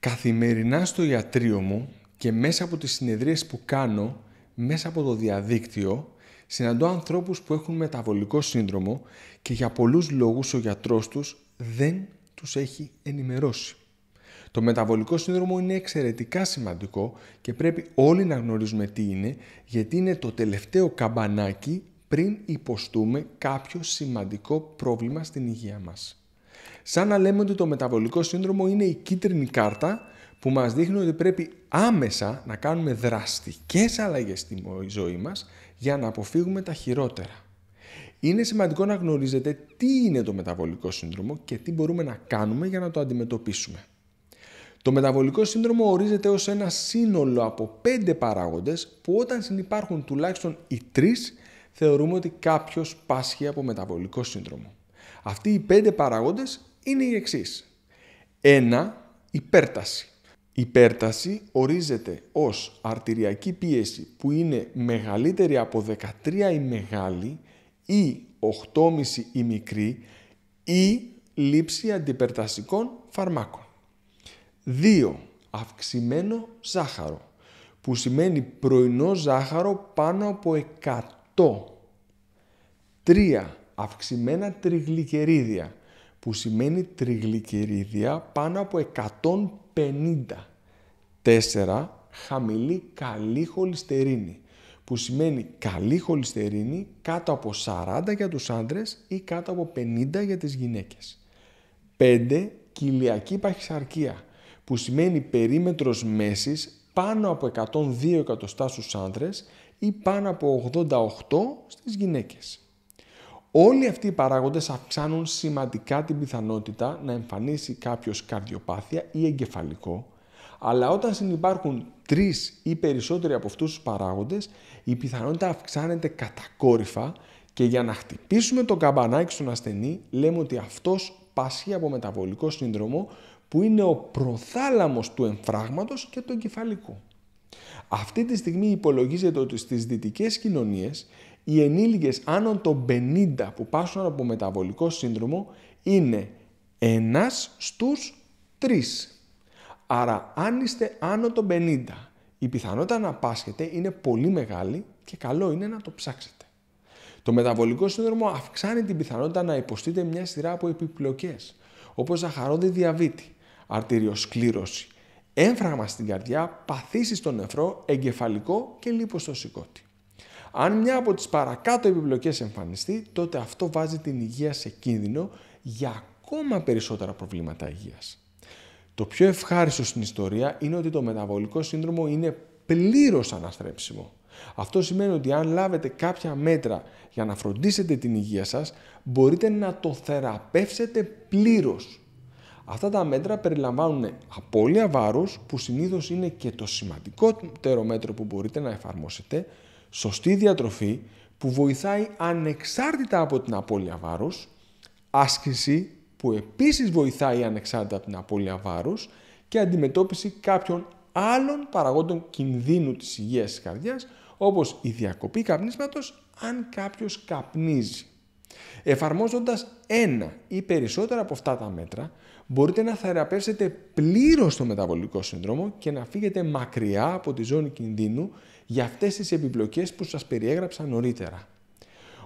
καθημερινά στο ιατρείο μου και μέσα από τις συνεδρίες που κάνω, μέσα από το διαδίκτυο, συναντώ ανθρώπους που έχουν μεταβολικό σύνδρομο και για πολλούς λόγους ο γιατρός τους δεν τους έχει ενημερώσει. Το μεταβολικό σύνδρομο είναι εξαιρετικά σημαντικό και πρέπει όλοι να γνωρίζουμε τι είναι, γιατί είναι το τελευταίο καμπανάκι πριν υποστούμε κάποιο σημαντικό πρόβλημα στην υγεία μας σαν να λέμε ότι το μεταβολικό σύνδρομο είναι η κίτρινη κάρτα που μας δείχνει ότι πρέπει άμεσα να κάνουμε δραστικές αλλαγές στη ζωή μας για να αποφύγουμε τα χειρότερα. Είναι σημαντικό να γνωρίζετε τι είναι το μεταβολικό σύνδρομο και τι μπορούμε να κάνουμε για να το αντιμετωπίσουμε. Το μεταβολικό σύνδρομο ορίζεται ως ένα σύνολο από πέντε παράγοντες που όταν συνεπάρχουν τουλάχιστον οι τρεις θεωρούμε ότι κάποιος πάσχει από μεταβολικό σύνδρομο. Αυτοί οι πέντε παράγοντες είναι 1. Υπέρταση. υπέρταση ορίζεται ως αρτηριακή πίεση που είναι μεγαλύτερη από 13 η μεγάλη ή 8,5 η μικρή ή λήψη αντιπερτασικών φαρμάκων. 2. Αυξημένο ζάχαρο που σημαίνει πρωινό ζάχαρο πάνω από 100. 3. Αυξημένα τριγλυκερίδια που σημαίνει τριγλυκερίδια πάνω από 150. 4. Χαμηλή καλή χολυστερίνη που σημαίνει καλή χολυστερίνη κάτω από 40 για τους άντρες ή κάτω από 50 για τις γυναίκες. 5. Κοιλιακή παχυσαρκία που σημαίνει περίμετρος μέσης πάνω από 102 εκατοστά στους άνδρες ή πάνω από 88 στις γυναίκες. Όλοι αυτοί οι παράγοντες αυξάνουν σημαντικά την πιθανότητα να εμφανίσει κάποιος καρδιοπάθεια ή εγκεφαλικό, αλλά όταν συνεπάρχουν τρεις ή περισσότεροι από αυτούς τους παράγοντες, η πιθανότητα αυξάνεται κατακόρυφα και για να χτυπήσουμε τον καμπανάκι στον ασθενή, λέμε ότι αυτός πάσχει από μεταβολικό σύνδρομο που είναι ο προθάλαμος του εμφράγματος και του εγκεφαλικού. Αυτή τη στιγμή υπολογίζεται ότι στις δυτικές κοινωνίες οι ενήλικες άνω των 50 που πάσουν από μεταβολικό σύνδρομο είναι ένας στους 3. Άρα αν είστε άνω των 50, η πιθανότητα να πάσχετε είναι πολύ μεγάλη και καλό είναι να το ψάξετε. Το μεταβολικό σύνδρομο αυξάνει την πιθανότητα να υποστείτε μια σειρά από επιπλοκές, όπως ζαχαρόδι διαβήτη, αρτηριοσκλήρωση, έμφραγμα στην καρδιά, παθήσεις στο νεφρό, εγκεφαλικό και λίπος στο σηκώτη. Αν μια από τις παρακάτω επιπλοκές εμφανιστεί, τότε αυτό βάζει την υγεία σε κίνδυνο για ακόμα περισσότερα προβλήματα υγείας. Το πιο ευχάριστο στην ιστορία είναι ότι το μεταβολικό σύνδρομο είναι πλήρως αναστρέψιμο. Αυτό σημαίνει ότι αν λάβετε κάποια μέτρα για να φροντίσετε την υγεία σας, μπορείτε να το θεραπεύσετε πλήρως. Αυτά τα μέτρα περιλαμβάνουν απώλεια βάρους, που συνήθως είναι και το σημαντικότερο μέτρο που μπορείτε να εφαρμόσετε, σωστή διατροφή που βοηθάει ανεξάρτητα από την απώλεια βάρους, άσκηση που επίσης βοηθάει ανεξάρτητα από την απώλεια βάρους και αντιμετώπιση κάποιων άλλων παραγόντων κινδύνου της υγείας της καρδιάς, όπως η διακοπή καπνίσματος αν κάποιος καπνίζει. Εφαρμόζοντας ένα ή περισσότερα από αυτά τα μέτρα, μπορείτε να θεραπεύσετε πλήρως το μεταβολικό σύνδρομο και να φύγετε μακριά από τη ζώνη κινδύνου για αυτές τις επιπλοκές που σας περιέγραψα νωρίτερα.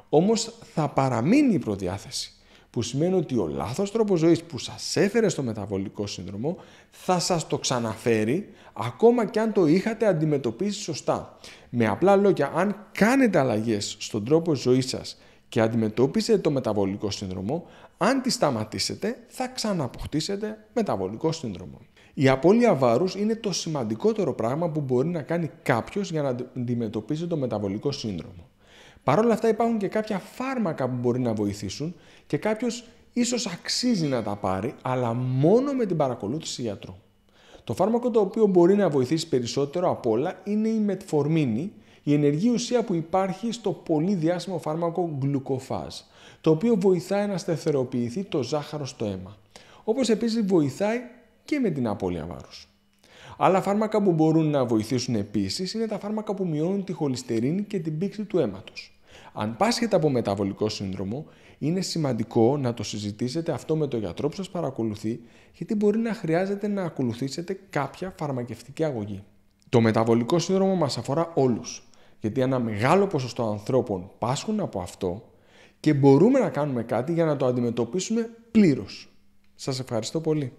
Όμως θα παραμείνει η προδιάθεση, που σημαίνει ότι ο λάθος τρόπος ζωής που σας έφερε στο μεταβολικό σύνδρομο θα σας το ξαναφέρει ακόμα και αν το είχατε αντιμετωπίσει σωστά. Με απλά λόγια, αν κάνετε αλλαγές στον τρόπο ζωής σας και αντιμετωπίσετε το μεταβολικό σύνδρομο, αν τη σταματήσετε θα ξανααποκτήσετε μεταβολικό σύνδρομο. Η απώλεια βάρους είναι το σημαντικότερο πράγμα που μπορεί να κάνει κάποιος για να αντιμετωπίσει το μεταβολικό σύνδρομο. Παρ' όλα αυτά υπάρχουν και κάποια φάρμακα που μπορεί να βοηθήσουν και κάποιος ίσως αξίζει να τα πάρει, αλλά μόνο με την παρακολούθηση γιατρού. Το φάρμακο το οποίο μπορεί να βοηθήσει περισσότερο απ' όλα είναι η μετφορμίνη, η ενεργή ουσία που υπάρχει στο πολύ διάσημο φάρμακο γλουκοφάζ, το οποίο βοηθάει να σταθεροποιηθεί το ζάχαρο στο αίμα. Όπως επίσης βοηθάει και με την απώλεια βάρους. Άλλα φάρμακα που μπορούν να βοηθήσουν επίσης είναι τα φάρμακα που μειώνουν τη χολυστερίνη και την πίξη του αίματος. Αν πάσχετε από μεταβολικό σύνδρομο, είναι σημαντικό να το συζητήσετε αυτό με τον γιατρό που σας παρακολουθεί, γιατί μπορεί να χρειάζεται να ακολουθήσετε κάποια φαρμακευτική αγωγή. Το μεταβολικό σύνδρομο μας αφορά όλους γιατί ένα μεγάλο ποσοστό ανθρώπων πάσχουν από αυτό και μπορούμε να κάνουμε κάτι για να το αντιμετωπίσουμε πλήρως. Σας ευχαριστώ πολύ.